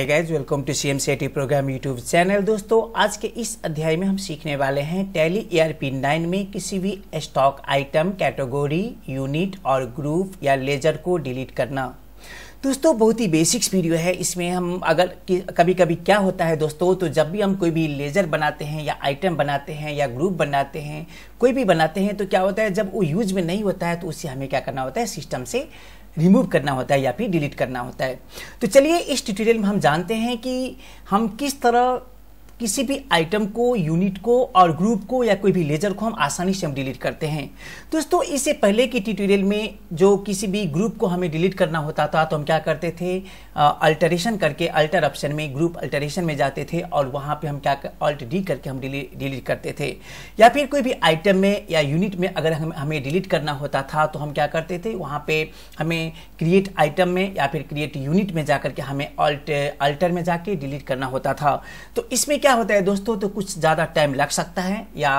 hey guys, welcome to C M C T program YouTube channel दोस्तों आज के इस अध्याय में हम सीखने वाले हैं Tally E R P nine में किसी भी स्टॉक आइटम कैटेगोरी यूनिट और ग्रुप या लेजर को डिलीट करना दोस्तों बहुत ही बेसिक्स वीडियो है इसमें हम अगर कभी कभी क्या होता है दोस्तों तो जब भी हम कोई भी लेजर बनाते हैं या आइटम बनाते हैं या ग्रुप बनाते हैं कोई भी बनाते हैं तो क्या होता है जब वो यूज में नहीं होता है तो उसे हमें क्या करना होता है सिस्टम से रिमूव करना होता है या फिर डिलीट करना होता है तो चलिए इस ट्यूटोरियल में हम जानते हैं कि हम किस तरह किसी भी आइटम को यूनिट को और ग्रुप को या कोई भी लेजर को हम आसानी से हम डिलीट करते हैं दोस्तों इससे पहले की ट्यूटोरियल में जो किसी भी ग्रुप को हमें डिलीट करना होता था तो हम क्या करते थे अल्टरेशन करके अल्टर ऑप्शन में ग्रुप अल्टरेशन में जाते थे और वहाँ पर हम क्या अल्ट डी करके हम डिलीट करते थे या फिर कोई भी आइटम में या यूनिट में अगर हम हमें डिलीट करना होता था तो हम क्या करते थे वहाँ पर हमें क्रिएट आइटम में या फिर क्रिएट यूनिट में जाकर के हमें अल्ट अल्टर में जाके डिलीट करना होता था तो इसमें क्या क्या होता है दोस्तों तो कुछ ज़्यादा टाइम लग सकता है या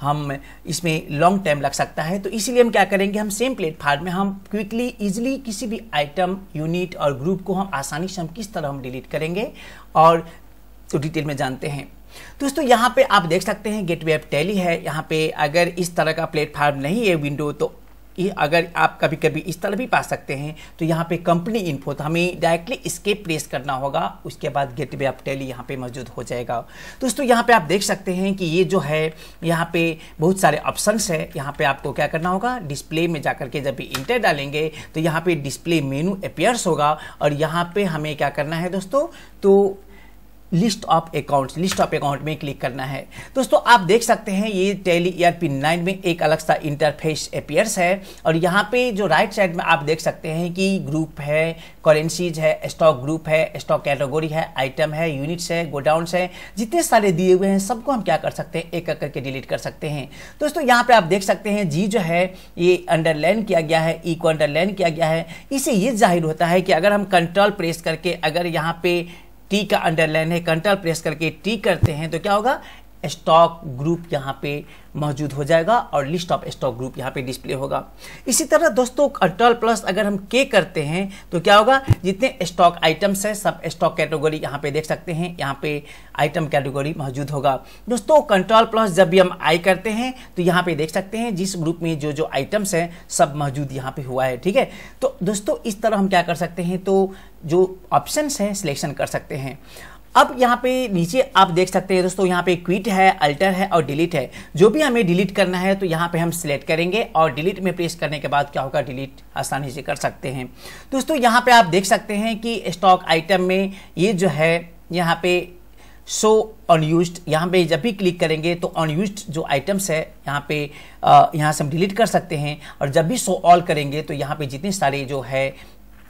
हम इसमें लॉन्ग टाइम लग सकता है तो इसीलिए हम क्या करेंगे हम सेम प्लेटफॉर्म में हम क्विकली इजिली किसी भी आइटम यूनिट और ग्रुप को हम आसानी से हम किस तरह हम डिलीट करेंगे और तो डिटेल में जानते हैं दोस्तों यहाँ पे आप देख सकते हैं गेट वे टैली है यहाँ पे अगर इस तरह का प्लेटफॉर्म नहीं है विंडो तो ये अगर आप कभी कभी इस तरह भी पा सकते हैं तो यहाँ पे कंपनी इन्फो तो हमें डायरेक्टली इसके प्रेस करना होगा उसके बाद गेट वे ऑफ टेली यहाँ पे मौजूद हो जाएगा दोस्तों यहाँ पे आप देख सकते हैं कि ये जो है यहाँ पे बहुत सारे ऑप्शंस है यहाँ पे आपको क्या करना होगा डिस्प्ले में जा के जब भी इंटर डालेंगे तो यहाँ पे डिस्प्ले मेनू अपेयर्स होगा और यहाँ पे हमें क्या करना है दोस्तों तो list of accounts list of account में क्लिक करना है दोस्तों आप देख सकते हैं ये टेली ईयर आर नाइन में एक अलग सा इंटरफेस अपियर्स है और यहाँ पे जो राइट साइड में आप देख सकते हैं कि ग्रुप है करेंसीज है स्टॉक ग्रुप है स्टॉक कैटेगोरी है आइटम है यूनिट्स है गोडाउंस है जितने सारे दिए हुए हैं सबको हम क्या कर सकते हैं एक एक करके डिलीट कर सकते हैं दोस्तों यहाँ पर आप देख सकते हैं जी जो है ये अंडरलाइन किया गया है ई को अंडरलाइन किया गया है इसे ये जाहिर होता है कि अगर हम कंट्रोल प्रेस करके अगर यहाँ पे टी का अंडरलाइन है कंट्रोल प्रेस करके टी करते हैं तो क्या होगा स्टॉक ग्रुप यहाँ पे मौजूद हो जाएगा और लिस्ट ऑफ स्टॉक ग्रुप यहाँ पे डिस्प्ले होगा इसी तरह दोस्तों कंट्रोल प्लस अगर हम के करते हैं तो क्या होगा जितने स्टॉक आइटम्स हैं सब स्टॉक कैटेगरी यहाँ पे देख सकते हैं यहाँ पे आइटम कैटेगरी मौजूद होगा दोस्तों कंट्रोल प्लस जब भी हम आई करते हैं तो यहाँ पे देख सकते हैं जिस ग्रुप में जो जो आइटम्स हैं सब मौजूद यहाँ पे हुआ है ठीक है तो दोस्तों इस तरह हम क्या कर सकते हैं तो जो ऑप्शंस हैं सिलेक्शन कर सकते हैं अब यहाँ पे नीचे आप देख सकते हैं दोस्तों यहाँ पे क्विट है अल्टर है और डिलीट है जो भी हमें डिलीट करना है तो यहाँ पे हम सिलेक्ट करेंगे और डिलीट में प्रेस करने के बाद क्या होगा डिलीट आसानी से कर सकते हैं दोस्तों यहाँ पे आप देख सकते हैं कि स्टॉक आइटम में ये जो है यहाँ पे सो अनयूज यहाँ पे जब भी क्लिक करेंगे तो अनयूज जो आइटम्स है यहाँ पे यहाँ से हम डिलीट कर सकते हैं और जब भी सो ऑल करेंगे तो यहाँ पे जितने सारे जो है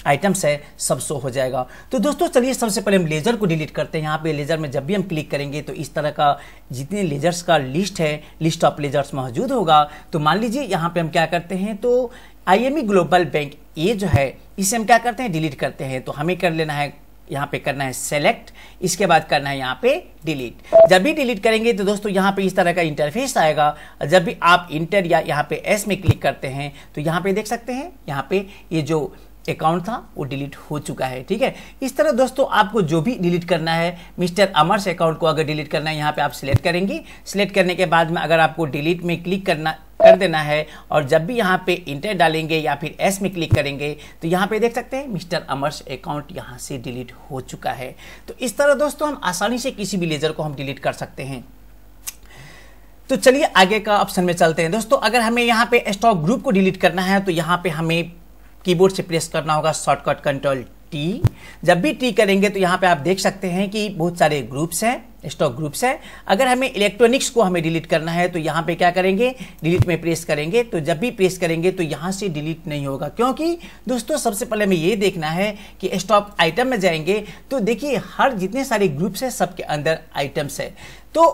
आइटम्स है सब शो हो जाएगा तो दोस्तों चलिए सबसे पहले हम लेज़र को डिलीट करते हैं यहाँ पे लेज़र में जब भी हम क्लिक करेंगे तो इस तरह का जितने लेज़र्स का लिस्ट है लिस्ट ऑफ लेज़र्स मौजूद होगा तो मान लीजिए यहाँ पे हम क्या करते हैं तो आई ग्लोबल बैंक ए जो है इसे हम क्या करते हैं डिलीट करते हैं तो हमें कर लेना है यहाँ पे करना है सेलेक्ट इसके बाद करना है यहाँ पे डिलीट जब भी डिलीट करेंगे तो दोस्तों यहाँ पे इस तरह का इंटरफेस आएगा जब भी आप इंटर या यहाँ पे एस में क्लिक करते हैं तो यहाँ पे देख सकते हैं यहाँ पे ये यह जो अकाउंट था वो डिलीट हो चुका है ठीक है इस तरह दोस्तों आपको जो भी डिलीट करना है मिस्टर अमर से अकाउंट को अगर डिलीट करना है यहाँ पे आप सिलेक्ट करेंगे सिलेक्ट करने के बाद में अगर आपको डिलीट में क्लिक करना कर देना है और जब भी यहाँ पे इंटर डालेंगे या फिर एस में क्लिक करेंगे तो यहाँ पे देख सकते हैं मिस्टर अमर्स अकाउंट यहाँ से डिलीट हो चुका है तो इस तरह दोस्तों हम आसानी से किसी भी लेजर को हम डिलीट कर सकते हैं तो चलिए आगे का ऑप्शन में चलते हैं दोस्तों अगर हमें यहाँ पे स्टॉक ग्रुप को डिलीट करना है तो यहाँ पे हमें कीबोर्ड से प्रेस करना होगा शॉर्टकट कंट्रोल टी जब भी टी करेंगे तो यहाँ पे आप देख सकते हैं कि बहुत सारे ग्रुप्स हैं स्टॉक ग्रुप्स हैं अगर हमें इलेक्ट्रॉनिक्स को हमें डिलीट करना है तो यहाँ पे क्या करेंगे डिलीट में प्रेस करेंगे तो जब भी प्रेस करेंगे तो यहाँ से डिलीट नहीं होगा क्योंकि दोस्तों सबसे पहले हमें ये देखना है कि स्टॉक आइटम में जाएंगे तो देखिए हर जितने सारे ग्रुप्स हैं सबके अंदर आइटम्स है तो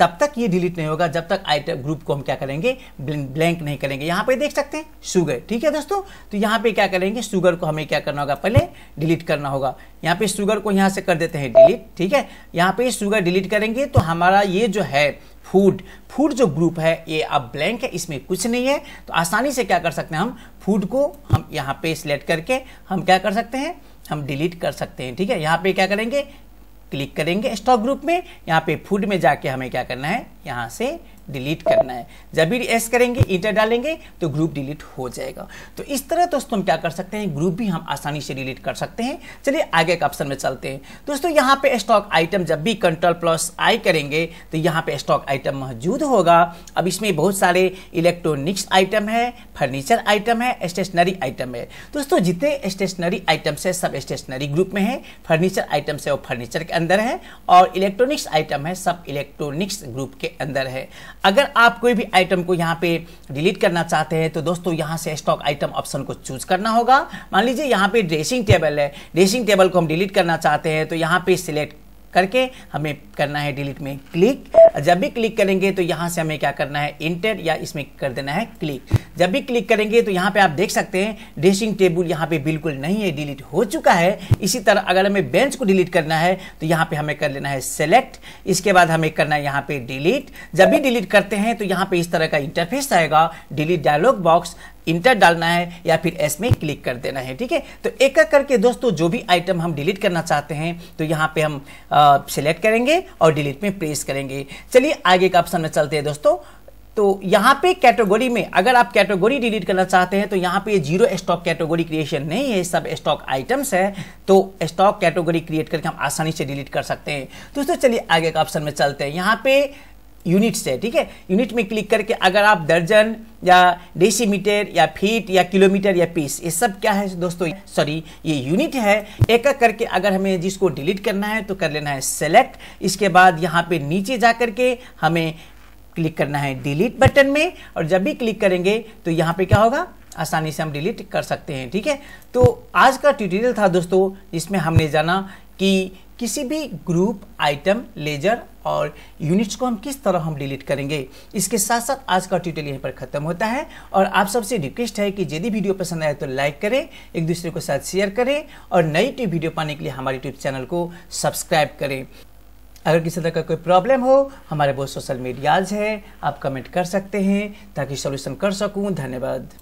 तब तक ये डिलीट नहीं होगा जब तक आइटम ग्रुप को हम क्या करेंगे ब्लैंक नहीं करेंगे यहाँ पे देख सकते हैं शुगर ठीक है दोस्तों तो यहाँ पे क्या करेंगे शुगर को हमें क्या करना होगा पहले डिलीट करना होगा यहाँ पे शुगर को यहाँ से कर देते हैं डिलीट ठीक है यहाँ पे शुगर डिलीट करेंगे तो हमारा ये जो है फूड फूड जो ग्रुप है ये अब ब्लैंक है इसमें कुछ नहीं है तो आसानी से क्या कर सकते हैं हम फूड को हम यहाँ पे सिलेक्ट करके हम क्या कर सकते हैं हम डिलीट कर सकते हैं ठीक है यहाँ पे क्या करेंगे क्लिक करेंगे स्टॉक ग्रुप में यहाँ पे फूड में जाके हमें क्या करना है यहाँ से डिलीट करना है जब भी एस करेंगे इंटर डालेंगे तो ग्रुप डिलीट हो जाएगा तो इस तरह दोस्तों हम क्या कर सकते हैं ग्रुप भी हम आसानी से डिलीट कर सकते हैं चलिए आगे के ऑप्शन में चलते हैं दोस्तों यहाँ पे स्टॉक आइटम जब भी कंट्रोल प्लस आई करेंगे तो यहाँ पे स्टॉक आइटम मौजूद होगा अब इसमें बहुत सारे इलेक्ट्रॉनिक्स आइटम है फर्नीचर आइटम है स्टेशनरी आइटम है दोस्तों जितने स्टेशनरी आइटम्स है सब स्टेशनरी ग्रुप में है फर्नीचर आइटम्स है वो फर्नीचर के अंदर है और इलेक्ट्रॉनिक्स आइटम है सब इलेक्ट्रॉनिक्स ग्रुप के अंदर है अगर आप कोई भी आइटम को यहाँ पे डिलीट करना चाहते हैं तो दोस्तों यहाँ से स्टॉक आइटम ऑप्शन को चूज करना होगा मान लीजिए यहाँ पे ड्रेसिंग टेबल है ड्रेसिंग टेबल को हम डिलीट करना चाहते हैं तो यहाँ पे सिलेक्ट करके हमें करना है डिलीट में क्लिक जब भी क्लिक करेंगे तो यहाँ से हमें क्या करना है इंटर या इसमें कर देना है क्लिक जब भी क्लिक करेंगे तो यहाँ पे आप देख सकते हैं ड्रेसिंग टेबल यहाँ पे बिल्कुल नहीं है डिलीट हो चुका है इसी तरह अगर हमें बेंच को डिलीट करना है तो यहाँ पे हमें कर लेना है सेलेक्ट इसके बाद हमें करना है यहाँ पे डिलीट जब भी डिलीट करते हैं तो यहाँ पे इस तरह का इंटरफेस आएगा डिलीट डायलॉग बॉक्स इंटर डालना है या फिर एस में क्लिक कर देना है ठीक है तो एक एक करके दोस्तों जो भी आइटम हम डिलीट करना चाहते हैं तो यहाँ पे हम सेलेक्ट करेंगे और डिलीट में प्रेस करेंगे चलिए आगे का ऑप्शन में चलते हैं दोस्तों तो यहाँ पे कैटेगरी में अगर आप कैटेगोरी डिलीट करना चाहते हैं तो यहाँ पे जीरो स्टॉक कैटेगरी क्रिएशन नहीं है सब स्टॉक आइटम्स है तो स्टॉक कैटेगरी क्रिएट करके हम आसानी से डिलीट कर सकते हैं दोस्तों चलिए आगे का ऑप्शन में चलते हैं यहाँ पे यूनिट से ठीक है यूनिट में क्लिक करके अगर आप दर्जन या डेसीमीटर या फीट या किलोमीटर या पीस ये सब क्या है दोस्तों सॉरी ये यूनिट है एक एक करके अगर हमें जिसको डिलीट करना है तो कर लेना है सेलेक्ट इसके बाद यहाँ पे नीचे जा करके हमें क्लिक करना है डिलीट बटन में और जब भी क्लिक करेंगे तो यहाँ पे क्या होगा आसानी से हम डिलीट कर सकते हैं ठीक है तो आज का ट्यूटोरियल था दोस्तों जिसमें हमने जाना कि किसी भी ग्रुप आइटम लेजर और यूनिट्स को हम किस तरह हम डिलीट करेंगे इसके साथ साथ आज का ट्यूटोरियल यहीं पर खत्म होता है और आप सबसे रिक्वेस्ट है कि यदि वीडियो पसंद आए तो लाइक करें एक दूसरे के साथ शेयर करें और नई वीडियो पाने के लिए हमारे यूट्यूब चैनल को सब्सक्राइब करें अगर किसी तरह का कोई प्रॉब्लम हो हमारे बहुत सोशल मीडियाज है आप कमेंट कर सकते हैं ताकि सोल्यूशन कर सकूँ धन्यवाद